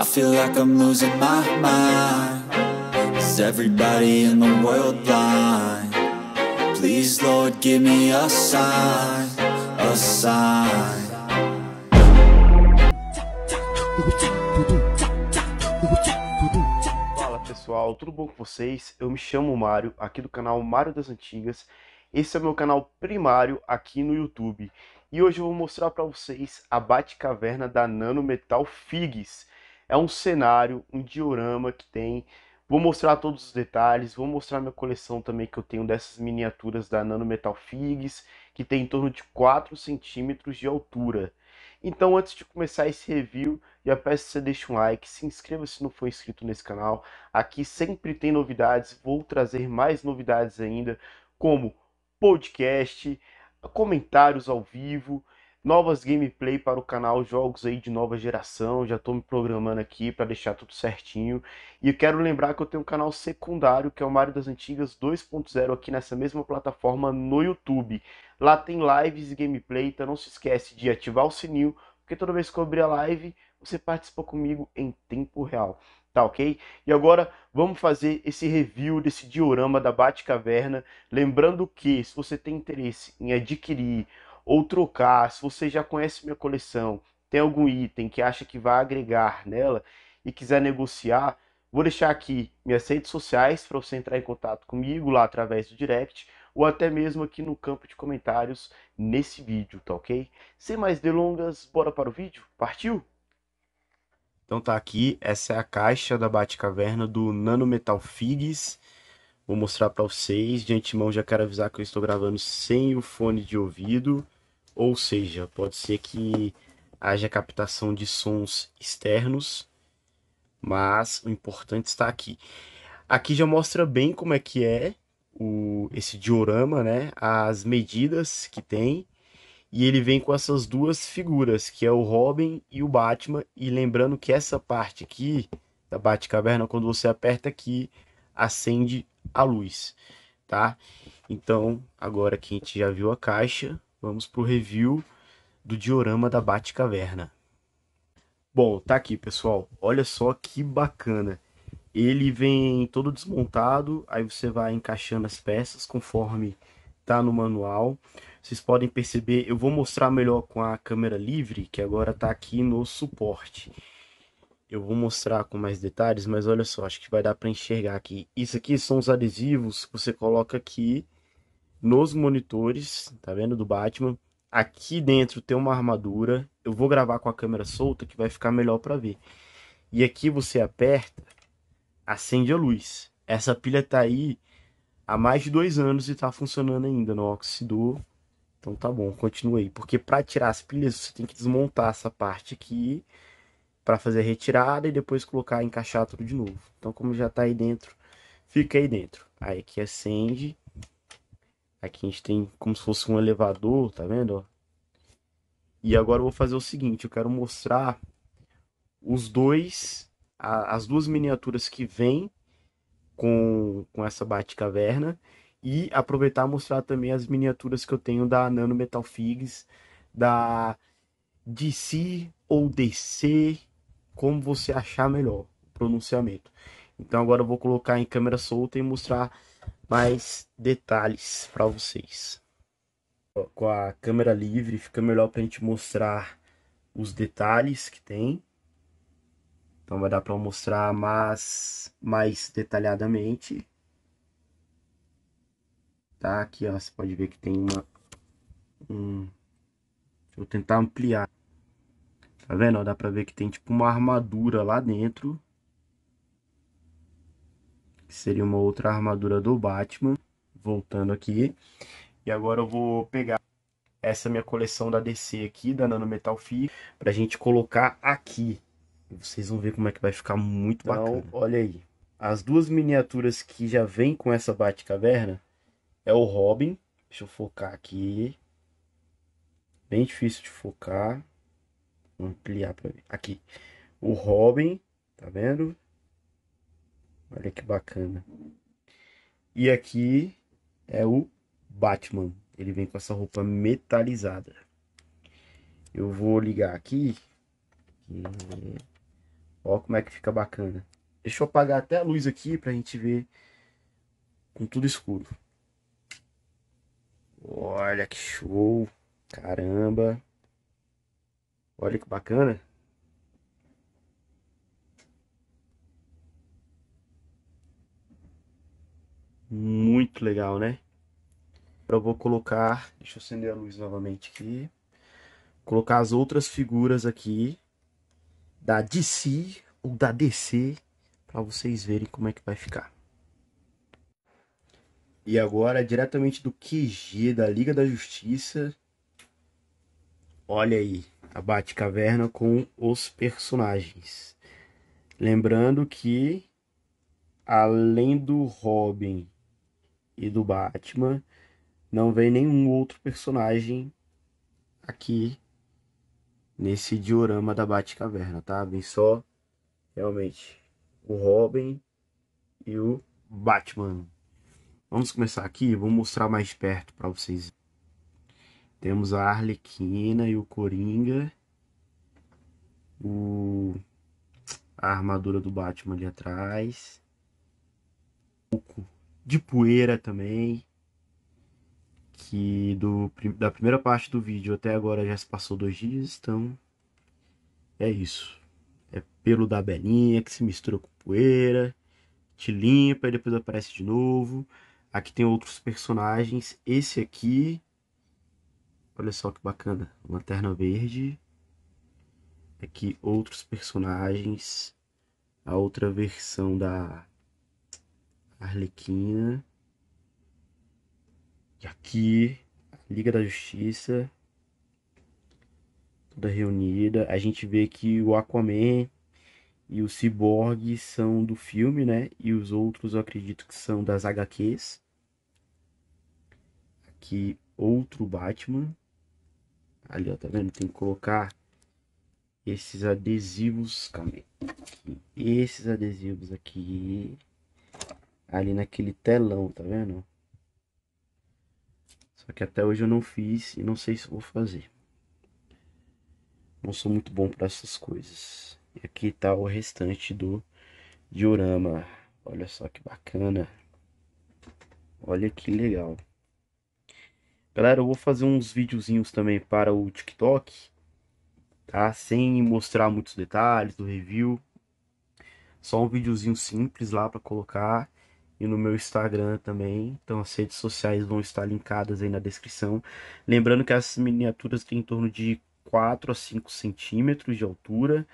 I feel like I'm losing my mind Is everybody in the world blind? Please, Lord, give me a sign A sign Fala pessoal, tudo bom com vocês? Eu me chamo Mário, aqui do canal Mário das Antigas Esse é o meu canal primário aqui no YouTube e hoje eu vou mostrar para vocês a Bate-Caverna da Nano Metal Figs. É um cenário, um diorama que tem. Vou mostrar todos os detalhes, vou mostrar minha coleção também que eu tenho dessas miniaturas da Nano Metal Figs, que tem em torno de 4 centímetros de altura. Então, antes de começar esse review, já peço que você deixe um like, se inscreva se não for inscrito nesse canal. Aqui sempre tem novidades, vou trazer mais novidades ainda, como podcast, comentários ao vivo novas gameplay para o canal, jogos aí de nova geração, já estou me programando aqui para deixar tudo certinho. E eu quero lembrar que eu tenho um canal secundário, que é o Mario das Antigas 2.0 aqui nessa mesma plataforma no YouTube. Lá tem lives e gameplay, então não se esquece de ativar o sininho, porque toda vez que eu abrir a live, você participa comigo em tempo real. Tá ok? E agora vamos fazer esse review desse diorama da Batcaverna. Lembrando que se você tem interesse em adquirir ou trocar, se você já conhece minha coleção, tem algum item que acha que vai agregar nela e quiser negociar, vou deixar aqui minhas redes sociais para você entrar em contato comigo lá através do direct ou até mesmo aqui no campo de comentários nesse vídeo, tá ok? Sem mais delongas, bora para o vídeo? Partiu? Então tá aqui, essa é a caixa da Batcaverna do Nano Metal Figs. Vou mostrar para vocês, de antemão já quero avisar que eu estou gravando sem o fone de ouvido ou seja, pode ser que haja captação de sons externos, mas o importante está aqui. Aqui já mostra bem como é que é o, esse diorama, né? As medidas que tem. E ele vem com essas duas figuras, que é o Robin e o Batman. E lembrando que essa parte aqui da Batcaverna, quando você aperta aqui, acende a luz, tá? Então, agora que a gente já viu a caixa, vamos pro review do diorama da Batcaverna. Bom, tá aqui, pessoal. Olha só que bacana. Ele vem todo desmontado, aí você vai encaixando as peças conforme tá no manual. Vocês podem perceber, eu vou mostrar melhor com a câmera livre, que agora tá aqui no suporte. Eu vou mostrar com mais detalhes, mas olha só, acho que vai dar para enxergar aqui. Isso aqui são os adesivos que você coloca aqui nos monitores, tá vendo? Do Batman. Aqui dentro tem uma armadura. Eu vou gravar com a câmera solta que vai ficar melhor para ver. E aqui você aperta, acende a luz. Essa pilha tá aí há mais de dois anos e tá funcionando ainda, não oxidou. Então tá bom, continue aí. Porque para tirar as pilhas você tem que desmontar essa parte aqui para fazer a retirada e depois colocar, encaixar tudo de novo. Então como já tá aí dentro, fica aí dentro. Aí aqui acende Aqui a gente tem como se fosse um elevador, tá vendo? E agora eu vou fazer o seguinte, eu quero mostrar os dois, a, as duas miniaturas que vêm com, com essa Batcaverna e aproveitar e mostrar também as miniaturas que eu tenho da Nano Metal Figs, da DC ou DC, como você achar melhor o pronunciamento. Então agora eu vou colocar em câmera solta e mostrar mais detalhes para vocês. Com a câmera livre fica melhor para a gente mostrar os detalhes que tem. Então vai dar para mostrar mais, mais detalhadamente. Tá aqui, ó, você pode ver que tem uma um Deixa eu tentar ampliar. Tá vendo? dá para ver que tem tipo uma armadura lá dentro que seria uma outra armadura do Batman, voltando aqui. E agora eu vou pegar essa minha coleção da DC aqui, da Nano Metal Fi, pra gente colocar aqui. Vocês vão ver como é que vai ficar muito então, bacana. olha aí. As duas miniaturas que já vem com essa Batcaverna é o Robin. Deixa eu focar aqui. Bem difícil de focar. Vou ampliar pra ver. Aqui. O Robin, tá vendo? Olha que bacana. E aqui é o Batman. Ele vem com essa roupa metalizada. Eu vou ligar aqui. Olha como é que fica bacana. Deixa eu apagar até a luz aqui pra gente ver com tudo escuro. Olha que show. Caramba. Olha que bacana. muito legal, né? Eu vou colocar, deixa eu acender a luz novamente aqui. Colocar as outras figuras aqui da DC ou da DC para vocês verem como é que vai ficar. E agora diretamente do QG da Liga da Justiça. Olha aí, a Batcaverna com os personagens. Lembrando que além do Robin e do Batman, não vem nenhum outro personagem aqui nesse diorama da Batcaverna, tá? Vem só realmente o Robin e o Batman. Vamos começar aqui, vou mostrar mais perto para vocês. Temos a Arlequina e o Coringa. O a armadura do Batman ali atrás. O de poeira também. Que do, da primeira parte do vídeo até agora já se passou dois dias, então é isso. É pelo da belinha que se mistura com poeira, te limpa e depois aparece de novo. Aqui tem outros personagens. Esse aqui. Olha só que bacana. Lanterna Verde. Aqui outros personagens. A outra versão da Arlequina. E aqui, Liga da Justiça. Toda reunida. A gente vê que o Aquaman e o Cyborg são do filme, né? E os outros eu acredito que são das HQs. Aqui, outro Batman. Ali, ó, tá vendo? Tem que colocar esses adesivos. Calma aí. Esses adesivos aqui ali naquele telão, tá vendo? Só que até hoje eu não fiz e não sei se vou fazer. Não sou muito bom para essas coisas. E aqui tá o restante do diorama. Olha só que bacana. Olha que legal. Galera, eu vou fazer uns videozinhos também para o TikTok, tá? Sem mostrar muitos detalhes do review. Só um videozinho simples lá para colocar e no meu Instagram também. Então as redes sociais vão estar linkadas aí na descrição. Lembrando que as miniaturas têm em torno de 4 a 5 centímetros de altura.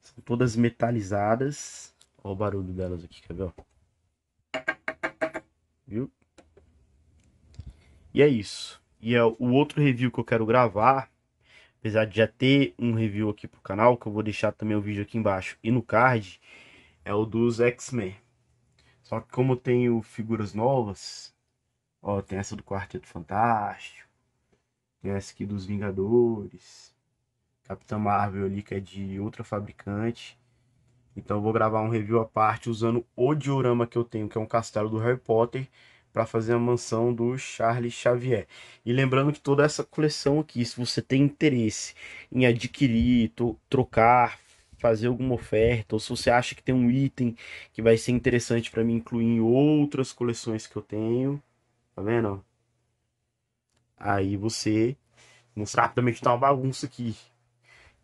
São todas metalizadas. Olha o barulho delas aqui, quer ver? Ó. Viu? E é isso. E é o outro review que eu quero gravar, apesar de já ter um review aqui pro canal, que eu vou deixar também o vídeo aqui embaixo e no card, é o dos X-Men. Só que como tenho figuras novas, ó, tem essa do Quarteto Fantástico, tem essa aqui dos Vingadores, Capitã Marvel ali que é de outra fabricante. Então vou gravar um review à parte usando o diorama que eu tenho, que é um castelo do Harry Potter, para fazer a mansão do Charles Xavier. E lembrando que toda essa coleção aqui, se você tem interesse em adquirir, trocar, fazer alguma oferta, ou se você acha que tem um item que vai ser interessante para mim incluir em outras coleções que eu tenho, tá vendo? Aí você mim rapidamente tá uma bagunça aqui.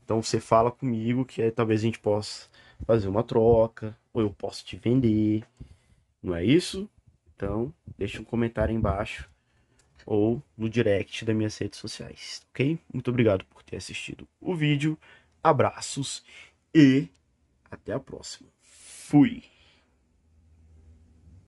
Então você fala comigo que aí, talvez a gente possa fazer uma troca, ou eu posso te vender. Não é isso? Então, deixa um comentário embaixo ou no direct das minhas redes sociais, ok? Muito obrigado por ter assistido o vídeo. Abraços e até a próxima. Fui.